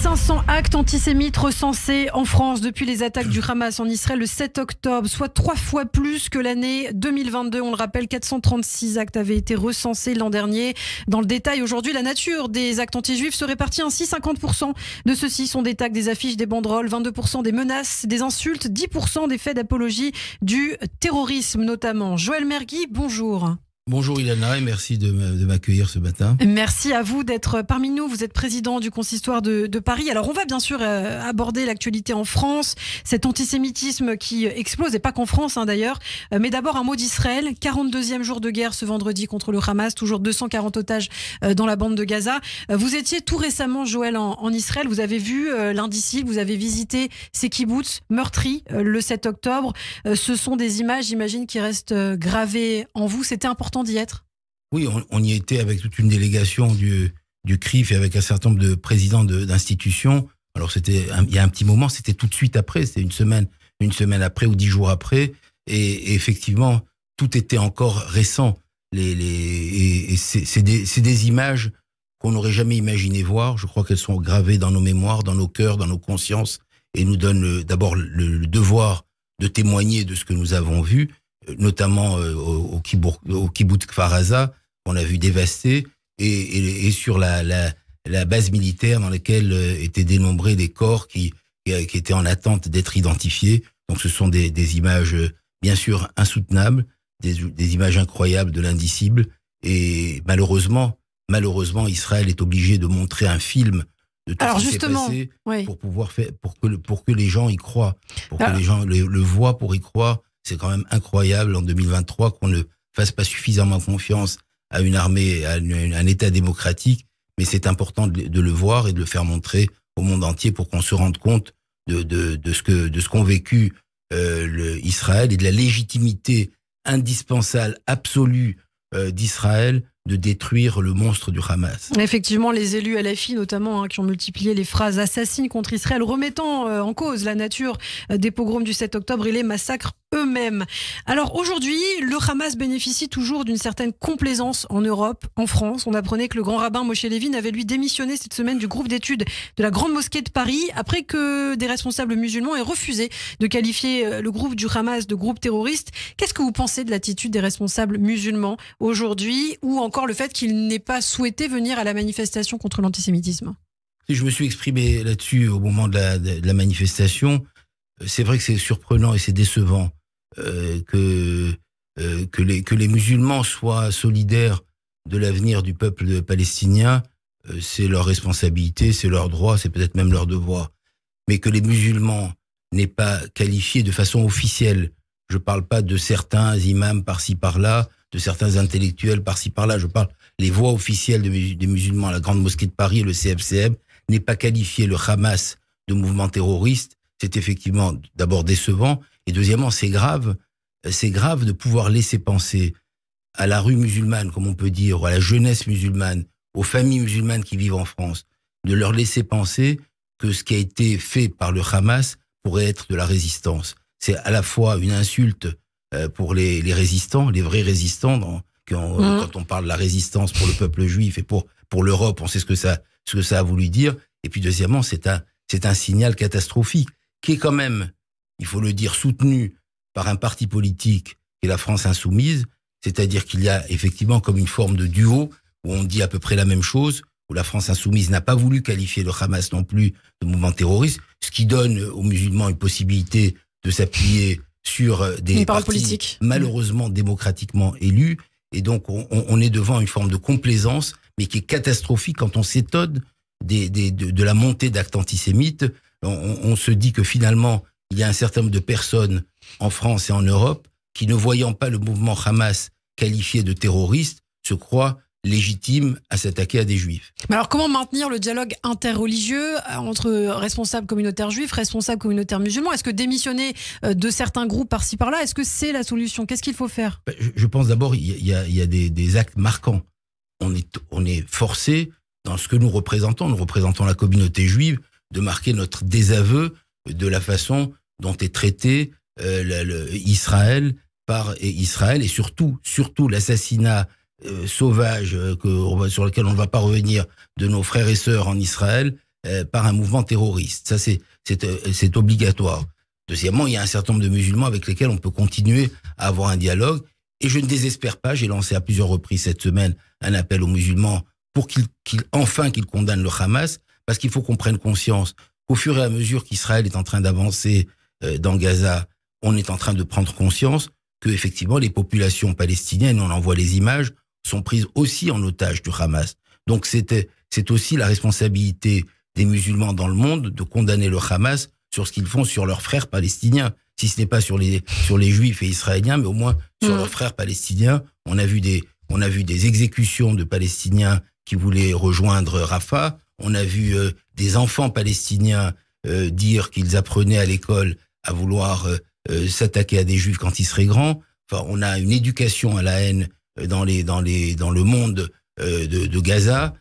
500 actes antisémites recensés en France depuis les attaques du Hamas en Israël le 7 octobre, soit trois fois plus que l'année 2022. On le rappelle, 436 actes avaient été recensés l'an dernier. Dans le détail, aujourd'hui, la nature des actes anti-juifs se répartit ainsi 50% de ceux-ci sont des tags, des affiches, des banderoles, 22% des menaces, des insultes, 10% des faits d'apologie du terrorisme notamment. Joël Mergui, bonjour. Bonjour Ilana et merci de m'accueillir ce matin. Merci à vous d'être parmi nous. Vous êtes président du consistoire de, Paris. Alors on va bien sûr euh, aborder l'actualité en France, cet antisémitisme qui explose, et pas qu'en France hein, d'ailleurs. Euh, mais d'abord un mot d'Israël. 42e jour de guerre ce vendredi contre le Hamas, toujours 240 otages euh, dans la bande de Gaza. Vous étiez tout récemment, Joël, en, Israël. Vous avez vu l'indicile, vous avez visité ces kibbutz meurtris le 7 octobre. Ce sont des images, j'imagine, qui restent gravées en vous. C'était important d'y être Oui, on, y était avec toute une délégation du, du CRIF et avec un certain nombre de présidents d'institutions. Alors c'était il y a un petit moment, c'était tout de suite après, c'était une semaine, une semaine après ou dix jours après, et, effectivement tout était encore récent. Les, et, c'est des, images qu'on n'aurait jamais imaginé voir. Je crois qu'elles sont gravées dans nos mémoires, dans nos cœurs, dans nos consciences, et nous donnent d'abord le, devoir de témoigner de ce que nous avons vu, notamment euh, au, au, au Kibbutz Kfaraza, qu'on a vu dévasté, et, sur la, base militaire dans laquelle euh, étaient dénombrés des corps qui, étaient en attente d'être identifiés. Donc ce sont des, images, euh, bien sûr, insoutenables, des, images incroyables de l'indicible, et malheureusement, malheureusement, Israël est obligé de montrer un film de tout ce qui s'est passé pour pouvoir faire, pour que pour que les gens y croient, pour que les gens le voient pour y croire c'est quand même incroyable en 2023 qu'on ne fasse pas suffisamment confiance à une armée, à, un État démocratique, mais c'est important de, le voir et de le faire montrer au monde entier pour qu'on se rende compte de, ce qu'ont vécu euh, Israël et de la légitimité indispensable, absolue euh, d'Israël de détruire le monstre du Hamas. Effectivement, les élus à la fi notamment, hein, qui ont multiplié les phrases assassines contre Israël, remettant euh, en cause la nature des pogroms du 7 octobre et les massacres eux-mêmes. Alors aujourd'hui, le Hamas bénéficie toujours d'une certaine complaisance en Europe, en France. On apprenait que le grand rabbin Moshe Levin avait lui démissionné cette semaine du groupe d'études de la Grande Mosquée de Paris après que des responsables musulmans aient refusé de qualifier euh, le groupe du Hamas de groupe terroriste. Qu'est-ce que vous pensez de l'attitude des responsables musulmans aujourd'hui ou encore le fait qu'ils n'aient pas souhaité venir à la manifestation contre l'antisémitisme Je me suis exprimé là-dessus au moment de la, de la manifestation. Euh, c'est vrai que c'est surprenant et c'est décevant euh, que, euh, que, les, musulmans soient solidaires de l'avenir du peuple palestinien, euh, c'est leur responsabilité, c'est leur droit, c'est peut-être même leur devoir. Mais que les musulmans n'est pas qualifié de façon officielle. Je ne parle pas de certains imams par-ci par-là, de certains intellectuels par-ci par-là. Je parle les voix officielles des musulmans. La Grande Mosquée de Paris et le CFCM n'est pas qualifié le Hamas de mouvement terroriste. C'est effectivement d'abord décevant et deuxièmement, c'est grave, c'est grave de pouvoir laisser penser à la rue musulmane, comme on peut dire, à la jeunesse musulmane, aux familles musulmanes qui vivent en France, de leur laisser penser que ce qui a été fait par le Hamas pourrait être de la résistance. C'est à la fois une insulte euh, pour les, résistants, les vrais résistants, euh, mm. quand, on parle de la résistance pour le peuple juif et pour, l'Europe, on sait ce que, ça, ce a voulu dire. Et puis deuxièmement, c'est un signal catastrophique qui est quand même il faut le dire, soutenu par un parti politique qui est la France insoumise, c'est-à-dire qu'il y a effectivement comme une forme de duo où on dit à peu près la même chose, où la France insoumise n'a pas voulu qualifier le Hamas non plus de mouvement terroriste, ce qui donne aux musulmans une possibilité de s'appuyer sur euh, des partis malheureusement démocratiquement élus. Et donc on, est devant une forme de complaisance, mais qui est catastrophique quand on s'étonne de, la montée d'actes antisémites. on se dit que finalement il y a un certain nombre de personnes en France et en Europe qui, ne voyant pas le mouvement Hamas qualifié de terroriste, se croient légitimes à s'attaquer à des juifs. Mais alors comment maintenir le dialogue interreligieux euh, entre responsables communautaires juifs, responsables communautaires musulmans Est-ce que démissionner euh, de certains groupes par-ci par-là, est-ce que c'est la solution Qu'est-ce qu'il faut faire ben, Je pense d'abord, il y a, des, actes marquants. On est, on est forcé, dans ce que nous représentons, nous représentons la communauté juive, de marquer notre désaveu de la façon dont est traité euh, le, Israël par Israël et surtout, surtout l'assassinat euh, sauvage euh, que, sur lequel on ne va pas revenir de nos frères et sœurs en Israël par un mouvement terroriste. Ça, c'est obligatoire. Deuxièmement, il y a un certain nombre de musulmans avec lesquels on peut continuer à avoir un dialogue. Et je ne désespère pas, j'ai lancé à plusieurs reprises cette semaine un appel aux musulmans pour qu'ils, enfin qu'ils condamnent le Hamas, parce qu'il faut qu'on prenne conscience qu'au fur et à mesure qu'Israël est en train d'avancer euh, dans Gaza, on est en train de prendre conscience que effectivement les populations palestiniennes, on en voit les images, sont prises aussi en otage du Hamas. Donc c'était c'est aussi la responsabilité des musulmans dans le monde de condamner le Hamas sur ce qu'ils font sur leurs frères palestiniens, si ce n'est pas sur les sur les juifs et israéliens, mais au moins sur mm. leurs frères palestiniens. On a vu des on a vu des exécutions de palestiniens qui voulaient rejoindre Rafah. On a vu euh, des enfants palestiniens euh, dire qu'ils apprenaient à l'école à vouloir euh, euh, s'attaquer à des juifs quand ils seraient grands. Enfin, on a une éducation à la haine euh, dans les dans les dans le monde de, Gaza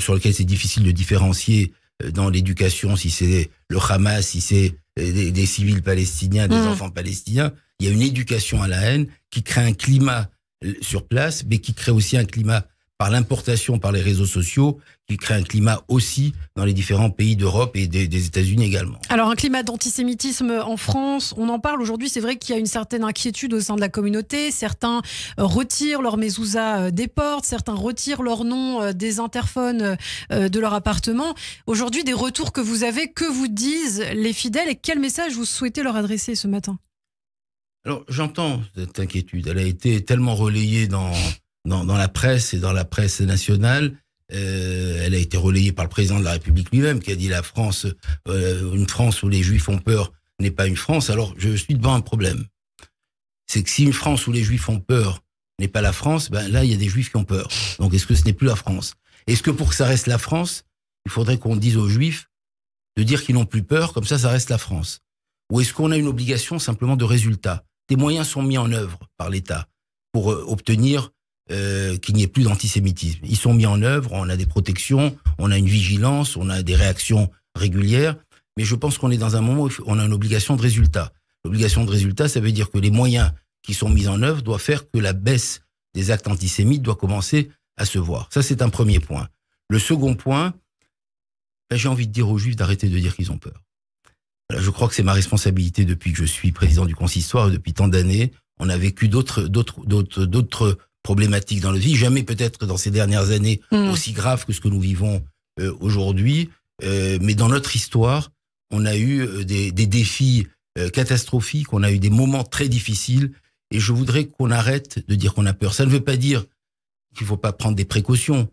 sur lequel c'est difficile de différencier dans l'éducation si c'est le Hamas, si c'est des, civils palestiniens, des mmh. enfants palestiniens. Il y a une éducation à la haine qui crée un climat sur place, mais qui crée aussi un climat par l'importation par les réseaux sociaux qui crée un climat aussi dans les différents pays d'Europe et des, des États-Unis également. Alors un climat d'antisémitisme en France, on en parle aujourd'hui, c'est vrai qu'il y a une certaine inquiétude au sein de la communauté, certains euh, retirent leur mezouza euh, des portes, certains retirent leur nom euh, des interphones de leur appartement. Aujourd'hui, des retours que vous avez, que vous disent les fidèles et quel message vous souhaitez leur adresser ce matin alors j'entends cette inquiétude, elle a été tellement relayée dans dans, la presse et dans la presse nationale. Euh, elle a été relayée par le président de la République lui-même, qui a dit la France, euh, une France où les Juifs ont peur, n'est pas une France. Alors je suis devant un problème. C'est que si une France où les Juifs ont peur n'est pas la France, ben là il y a des Juifs qui ont peur. Donc est-ce que ce n'est plus la France Est-ce que pour que ça reste la France, il faudrait qu'on dise aux Juifs de dire qu'ils n'ont plus peur, comme ça ça reste la France Ou est-ce qu'on a une obligation simplement de résultat Des moyens sont mis en œuvre par l'État pour euh, obtenir euh, qu'il n'y ait plus d'antisémitisme. Ils sont mis en œuvre, on a des protections, on a une vigilance, on a des réactions régulières, mais je pense qu'on est dans un moment où on a une obligation de résultat. L'obligation de résultat, ça veut dire que les moyens qui sont mis en œuvre doivent faire que la baisse des actes antisémites doit commencer à se voir. Ça, c'est un premier point. Le second point, ben, j'ai envie de dire aux juifs d'arrêter de dire qu'ils ont peur. je crois que c'est ma responsabilité depuis que je suis président du consistoire, depuis tant d'années. On a vécu d'autres, d'autres, d'autres, d'autres problématiques dans le vie, jamais peut-être dans ces dernières années hmm. aussi graves que ce que nous vivons euh, aujourd'hui, euh, mais dans notre histoire, on a eu euh, des, des défis catastrophiques, on a eu des moments très difficiles, et je voudrais qu'on arrête de dire qu'on a peur. Ça ne veut pas dire qu'il ne faut pas prendre des précautions.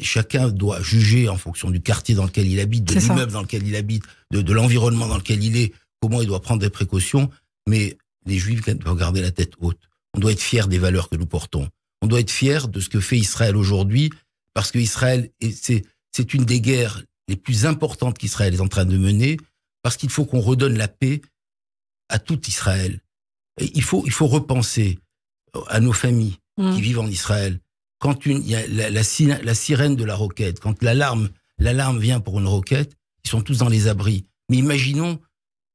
chacun doit juger en fonction du quartier dans lequel il habite, de l'immeuble dans lequel il habite, de, de l'environnement dans lequel il est, comment il doit prendre des précautions, mais les Juifs doivent garder la tête haute. On doit être fier des valeurs que nous portons. On doit être fier de ce que fait Israël aujourd'hui, parce que Israël, c'est une des guerres les plus importantes qu'Israël est en train de mener, parce qu'il faut qu'on redonne la paix à tout Israël. il faut, il faut repenser à nos familles mmh. qui vivent en Israël. Quand une, y a la, sirène de la roquette, quand l'alarme, l'alarme vient pour une roquette, ils sont tous dans les abris. Mais imaginons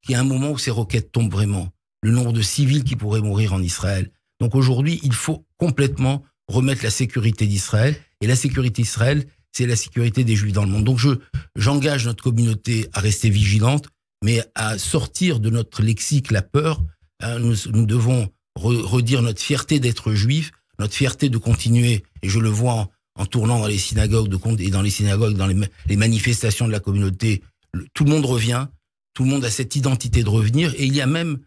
qu'il y a un moment où ces roquettes tombent vraiment. Le nombre de civils qui pourraient mourir en Israël, donc aujourd'hui, il faut complètement remettre la sécurité d'Israël. Et la sécurité d'Israël, c'est la sécurité des Juifs dans le monde. Donc je j'engage notre communauté à rester vigilante, mais à sortir de notre lexique la peur. Euh, nous, devons redire notre fierté d'être juif, notre fierté de continuer, et je le vois en, tournant dans les synagogues de, et dans les synagogues, dans les, manifestations de la communauté, tout le monde revient, tout le monde a cette identité de revenir, et il y a même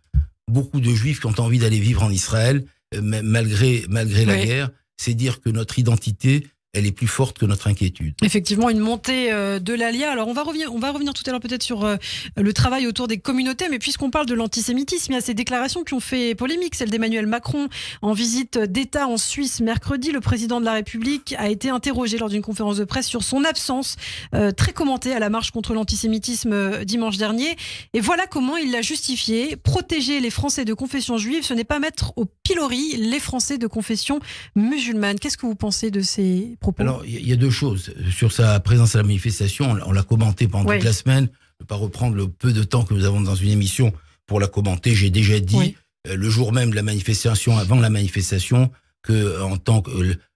beaucoup de juifs qui ont envie d'aller vivre en Israël, euh, malgré, malgré la guerre, c'est dire que notre identité, elle est plus forte que notre inquiétude. Effectivement, une montée euh, de l'ALIA. Alors, on va revenir, on va revenir tout à l'heure peut-être sur euh, le travail autour des communautés, mais puisqu'on parle de l'antisémitisme, il y a ces déclarations qui ont fait polémique. Celle d'Emmanuel Macron en visite d'État en Suisse mercredi. Le président de la République a été interrogé lors d'une conférence de presse sur son absence, euh, très commentée à la marche contre l'antisémitisme dimanche dernier. Et voilà comment il l'a justifié. Protéger les Français de confession juive, ce n'est pas mettre au pilori les Français de confession musulmane. Qu'est-ce que vous pensez de ces alors, il y, a deux choses. Sur sa présence à la manifestation, on, l'a commenté pendant toute la semaine. Je ne vais pas reprendre le peu de temps que nous avons dans une émission pour la commenter. J'ai déjà dit, euh, le jour même de la manifestation, avant la manifestation, que euh, en tant que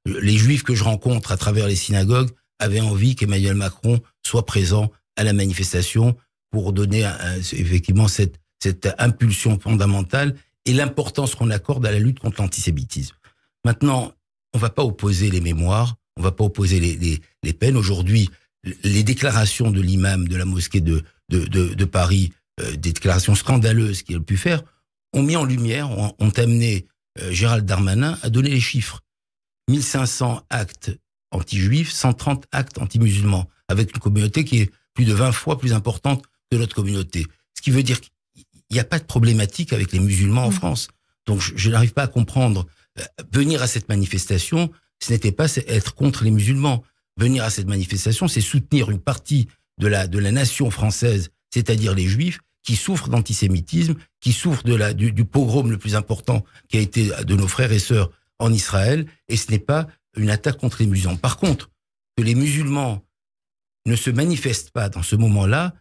les juifs que je rencontre à travers les synagogues avaient envie qu'Emmanuel Macron soit présent à la manifestation pour donner effectivement cette, cette impulsion fondamentale et l'importance qu'on accorde à la lutte contre l'antisémitisme. Maintenant, on ne va pas opposer les mémoires on va pas opposer les, peines. Aujourd'hui, les déclarations de l'imam de la mosquée de, de, Paris, euh, des déclarations scandaleuses qu'il a pu faire, ont mis en lumière, ont, amené euh, Gérald Darmanin à donner les chiffres. 1500 actes anti-juifs, 130 actes anti-musulmans, avec une communauté qui est plus de 20 fois plus importante que notre communauté. Ce qui veut dire qu'il n'y a pas de problématique avec les musulmans en mmh. France. Donc je, n'arrive pas à comprendre euh, venir à cette manifestation ce n'était pas être contre les musulmans. Venir à cette manifestation, c'est soutenir une partie de la, de la nation française, c'est-à-dire les juifs, qui souffrent d'antisémitisme, qui souffrent de la, du, pogrom le plus important qui a été de nos frères et sœurs en Israël, et ce n'est pas une attaque contre les musulmans. Par contre, que les musulmans ne se manifestent pas dans ce moment-là,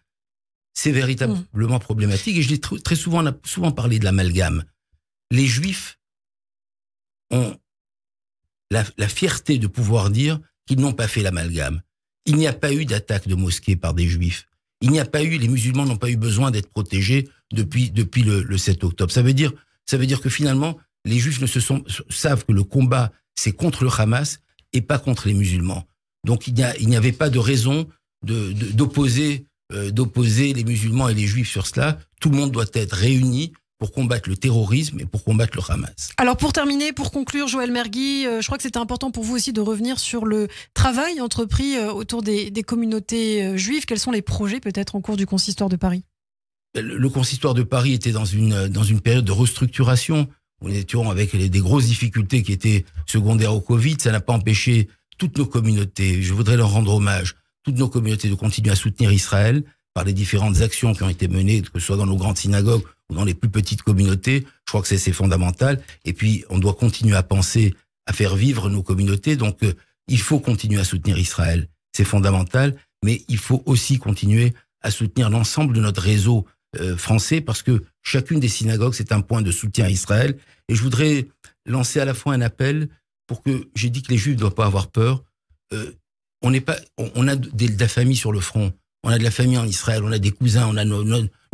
c'est véritablement mm. problématique. Et je l'ai très souvent, on a souvent parlé de l'amalgame. Les juifs ont la, fierté de pouvoir dire qu'ils n'ont pas fait l'amalgame. Il n'y a pas eu d'attaque de mosquée par des juifs. Il n'y a pas eu, les musulmans n'ont pas eu besoin d'être protégés depuis, depuis le, 7 octobre. Ça veut dire, ça veut dire que finalement, les juifs ne se sont, savent que le combat, c'est contre le Hamas et pas contre les musulmans. Donc il n'y avait pas de raison de, d'opposer euh, d'opposer les musulmans et les juifs sur cela. Tout le monde doit être réuni pour combattre le terrorisme et pour combattre le Hamas. Alors pour terminer, pour conclure, Joël Mergui, euh, je crois que c'était important pour vous aussi de revenir sur le travail entrepris euh, autour des, communautés euh, juives. Quels sont les projets peut-être en cours du consistoire de Paris le consistoire de Paris était dans une, dans une période de restructuration. Nous étions avec des grosses difficultés qui étaient secondaires au Covid. Ça n'a pas empêché toutes nos communautés, je voudrais leur rendre hommage, toutes nos communautés de continuer à soutenir Israël par les différentes actions qui ont été menées, que ce soit dans nos grandes synagogues dans les plus petites communautés. Je crois que c'est fondamental. Et puis, on doit continuer à penser à faire vivre nos communautés. Donc, euh, il faut continuer à soutenir Israël. C'est fondamental. Mais il faut aussi continuer à soutenir l'ensemble de notre réseau euh, français parce que chacune des synagogues, c'est un point de soutien à Israël. Et je voudrais lancer à la fois un appel pour que, j'ai dit que les Juifs ne doivent pas avoir peur. Euh, on n'est pas, on, a des, de famille sur le front on a de la famille en Israël, on a des cousins, on a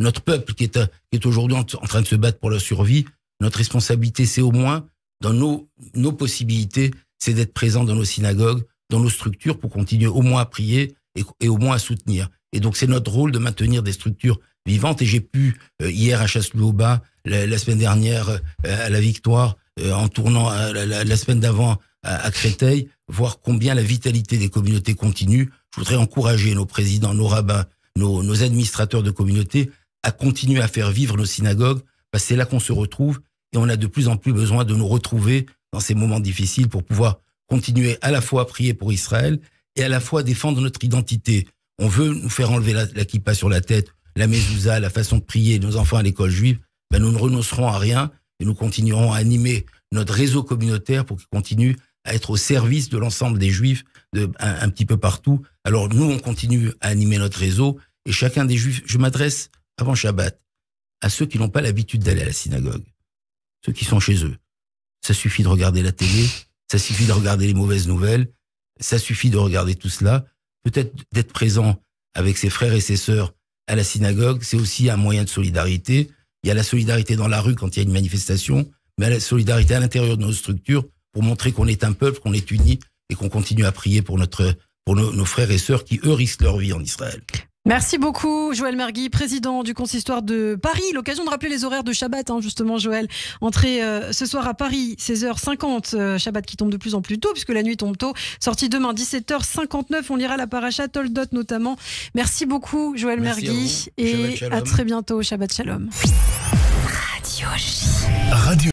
notre peuple qui est, euh, aujourd'hui en, train de se battre pour leur survie. Notre responsabilité, c'est au moins, dans nos, possibilités, c'est d'être présent dans nos synagogues, dans nos structures pour continuer au moins à prier et, au moins à soutenir. Et donc, c'est notre rôle de maintenir des structures vivantes. Et j'ai pu, euh, hier à Chasselouba, la, semaine dernière euh, à la Victoire, en tournant la, semaine d'avant à Créteil, voir combien la vitalité des communautés continue je voudrais encourager nos présidents, nos rabbins, nos, administrateurs de communautés à continuer à faire vivre nos synagogues, parce que c'est là qu'on se retrouve et on a de plus en plus besoin de nous retrouver dans ces moments difficiles pour pouvoir continuer à la fois à prier pour Israël et à la fois à défendre notre identité. On veut nous faire enlever la, kippa sur la tête, la mezouza, la façon de prier nos enfants à l'école juive. Ben, nous ne renoncerons à rien et nous continuerons à animer notre réseau communautaire pour qu'il continue à être au service de l'ensemble des juifs un, petit peu partout. Alors nous, on continue à animer notre réseau et chacun des juifs, je m'adresse avant Shabbat à ceux qui n'ont pas l'habitude d'aller à la synagogue, ceux qui sont chez eux. Ça suffit de regarder la télé, ça suffit de regarder les mauvaises nouvelles, ça suffit de regarder tout cela. Peut-être d'être présent avec ses frères et ses sœurs à la synagogue, c'est aussi un moyen de solidarité. Il y a la solidarité dans la rue quand il y a une manifestation, mais la solidarité à l'intérieur de nos structures pour montrer qu'on est un peuple, qu'on est uni et qu'on continue à prier pour, notre, pour nos, frères et sœurs qui, eux, risquent leur vie en Israël. Merci beaucoup, Joël Mergui, président du consistoire de Paris. L'occasion de rappeler les horaires de Shabbat, hein, justement, Joël. Entrée euh, ce soir à Paris, 16h50. Euh, Shabbat qui tombe de plus en plus tôt, puisque la nuit tombe tôt. Sortie demain, 17h59. On lira la paracha Toldot, notamment. Merci beaucoup, Joël Mergui. Et à très bientôt. Shabbat Shalom. Radio